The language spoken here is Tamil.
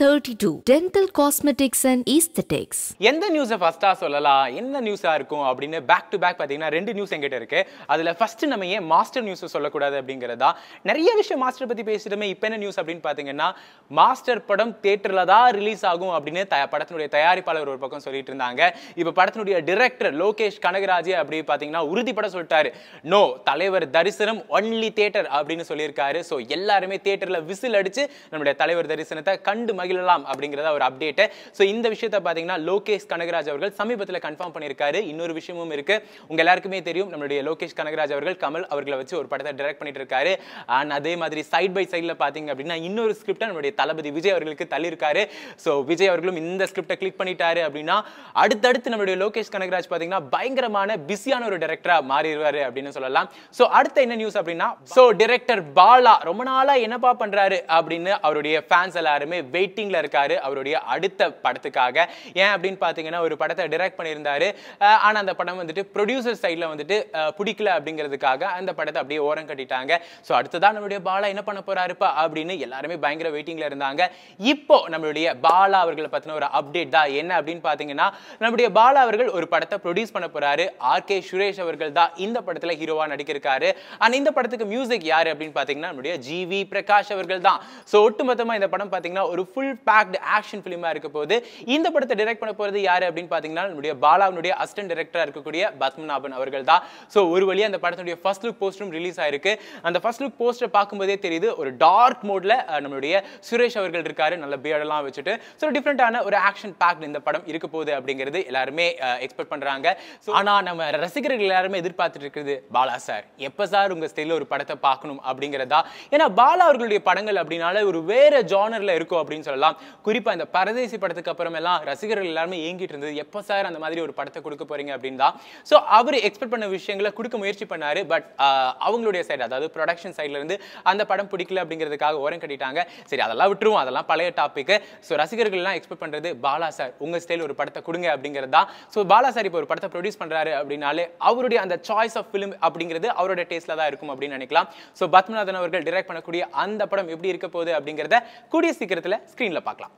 32 டென்டல் காஸ்மெட்டிக்ஸ் அண்ட் ஈஸ்தெட்டிக்ஸ் எந்த நியூஸை ஃபர்ஸ்டா சொல்லலாம் என்ன நியூஸா இருக்கும் அப்படின்னு பேக் டு பேக் பாத்தீங்கன்னா ரெண்டு நியூஸ் எங்கிட்ட இருக்கு அதுல ஃபர்ஸ்ட் நம்ம ஏன் மாஸ்டர் நியூஸ் சொல்லக்கூடாது அப்படிங்கறதா நிறைய விஷயம் மாஸ்டர் பத்தி பேசிட்டுமே இப்போ என்ன நியூஸ் அப்படின்னு பாத்தீங்கன்னா மாஸ்டர் படம் தியேட்டர்ல தான் ரிலீஸ் ஆகும் அப்படின்னு படத்தினுடைய தயாரிப்பாளர் ஒரு பக்கம் சொல்லிட்டு இருந்தாங்க இப்ப படத்தினுடைய டைரக்டர் லோகேஷ் கனகராஜ் அப்படி பாத்தீங்கன்னா உறுதிப்பட சொல்லிட்டாரு நோ தலைவர் தரிசனம் ஒன்லி தியேட்டர் அப்படின்னு சொல்லியிருக்காரு ஸோ எல்லாருமே தியேட்டர்ல விசில் அடிச்சு நம்முடைய தலைவர் தரிசனத்தை கண்டு மகிழலாம் அப்படிங்கிறத ஒரு அப்டேட்டு ஸோ இந்த விஷயத்தை பார்த்தீங்கன்னா லோகேஷ் கனகராஜ் அவர்கள் சமீபத்தில் கன்ஃபார்ம் பண்ணியிருக்காரு இன்னொரு விஷயமும் இருக்கு உங்க எல்லாருக்குமே தெரியும் நம்மளுடைய லோகேஷ் கனகராஜ் அவர்கள் கமல் அவர்களை வச்சு ஒரு படத்தை டைரக்ட் பண்ணிட்டு இருக்காரு அண்ட் அதே மாதிரி சைட் பை சைடில் பார்த்தீங்க அப்படின்னா இன்னொரு ஸ்கிரிப்டை நம்மளுடைய தளபதி விஜய் அவர்களுக்கு தள்ளியிருக்காரு ஸோ விஜய் அவர்களும் இந்த ஸ்கிரிப்டை கிளிக் பண்ணிட்டாரு அப்படின்னா அடுத்தடுத்து நம்மளுடைய லோகேஷ் கனகராஜ் பார்த்தீங்கன்னா பயங்கரமான பிஸியான ஒரு டேரக்டராக மாறிடுவார் அப்படின்னு சொல்லலாம் ஸோ அடுத்த என்ன நியூஸ் அப்படின்னா ஸோ டிரெக்டர் பாலா ரொம்ப நாளாக என்னப்பா பண்ணுறாரு அப்படின்னு அவருடைய ஃபேன்ஸ் எல்லாருமே வெயிட் வெயிட்டிங்கில் இருக்கார் அவருடைய அடுத்த படத்துக்காக ஏன் அப்படின்னு பார்த்தீங்கன்னா ஒரு படத்தை டிரெக்ட் பண்ணியிருந்தார் ஆனால் அந்த படம் வந்துட்டு ப்ரொடியூசர் சைடில் வந்துட்டு பிடிக்கல அப்படிங்கிறதுக்காக அந்த படத்தை அப்படியே ஓரம் கட்டிட்டாங்க ஸோ அடுத்ததான் நம்மளுடைய பாலா என்ன பண்ண போகிறாருப்பா அப்படின்னு எல்லாருமே பயங்கர வெயிட்டிங்கில் இருந்தாங்க இப்போ நம்மளுடைய பாலா அவர்களை பற்றின ஒரு அப்டேட் தான் என்ன அப்படின்னு பார்த்தீங்கன்னா நம்முடைய பாலா அவர்கள் ஒரு படத்தை ப்ரொடியூஸ் பண்ண போகிறாரு ஆர் கே சுரேஷ் அவர்கள் தான் இந்த படத்தில் ஹீரோவாக நடிக்கிறாரு ஆனால் இந்த படத்துக்கு மியூசிக் யார் அப்படின்னு பார்த்தீங்கன்னா நம்முடைய ஜி வி பிரகாஷ் அவர்கள் தான் ஸோ ஒட்டுமொத்தமாக இந்த படம் பார்த்தீங்கன்னா ஒரு ஃபுல் ஃபுல் பேக்டு ஆக்ஷன் ஃபிலிமா இருக்க போது இந்த படத்தை டிரெக்ட் பண்ண போகிறது யார் அப்படின்னு பார்த்தீங்கன்னா நம்முடைய பாலாவுடைய அசிஸ்டன்ட் டைரக்டராக இருக்கக்கூடிய பத்மநாபன் அவர்கள் தான் ஸோ ஒரு வழியாக அந்த படத்தினுடைய ஃபர்ஸ்ட் லுக் போஸ்டரும் ரிலீஸ் ஆயிருக்கு அந்த ஃபர்ஸ்ட் லுக் போஸ்டர் பார்க்கும்போதே தெரியுது ஒரு டார்க் மோடில் நம்மளுடைய சுரேஷ் அவர்கள் இருக்காரு நல்ல பியர்டெல்லாம் வச்சுட்டு ஸோ டிஃப்ரெண்டான ஒரு ஆக்ஷன் பேக்டு இந்த படம் இருக்க போகுது அப்படிங்கிறது எல்லாருமே எக்ஸ்பெக்ட் பண்ணுறாங்க ஸோ ஆனால் நம்ம ரசிகர்கள் எல்லாருமே எதிர்பார்த்துட்டு இருக்கிறது பாலா சார் எப்போ சார் உங்கள் ஸ்டைலில் ஒரு படத்தை பார்க்கணும் அப்படிங்கிறதா ஏன்னா பாலா அவர்களுடைய படங்கள் அப்படின்னால ஒரு வேற ஜானரில் இருக்கும் அப்படின்னு சொல்லலாம் சொல்லலாம் குறிப்பாக இந்த பரதேசி படத்துக்கு எல்லாம் ரசிகர்கள் எல்லாருமே ஏங்கிட்டு இருந்தது எப்போ சார் அந்த மாதிரி ஒரு படத்தை கொடுக்க போறீங்க அப்படின்னு தான் ஸோ அவர் எக்ஸ்பெக்ட் பண்ண விஷயங்களை கொடுக்க முயற்சி பண்ணாரு பட் அவங்களுடைய சைடு அதாவது ப்ரொடக்ஷன் சைட்ல இருந்து அந்த படம் பிடிக்கல அப்படிங்கிறதுக்காக ஓரம் கட்டிட்டாங்க சரி அதெல்லாம் விட்டுருவோம் அதெல்லாம் பழைய டாபிக் ஸோ ரசிகர்கள்லாம் எக்ஸ்பெக்ட் பண்ணுறது பாலா சார் உங்கள் ஸ்டைல் ஒரு படத்தை கொடுங்க அப்படிங்கிறது தான் ஸோ பாலா சார் இப்போ ஒரு படத்தை ப்ரொடியூஸ் பண்ணுறாரு அப்படின்னாலே அவருடைய அந்த சாய்ஸ் ஆஃப் ஃபிலிம் அப்படிங்கிறது அவரோட டேஸ்ட்ல தான் இருக்கும் அப்படின்னு நினைக்கலாம் ஸோ பத்மநாதன் அவர்கள் டிரெக்ட் பண்ணக்கூடிய அந்த படம் எப்படி இருக்க போகுது அப்படிங்கிறத கூடிய சீக்கிரத்தில் ஸ்க்ரீன் சிக்ஸ்டீனில் பார்க்கலாம்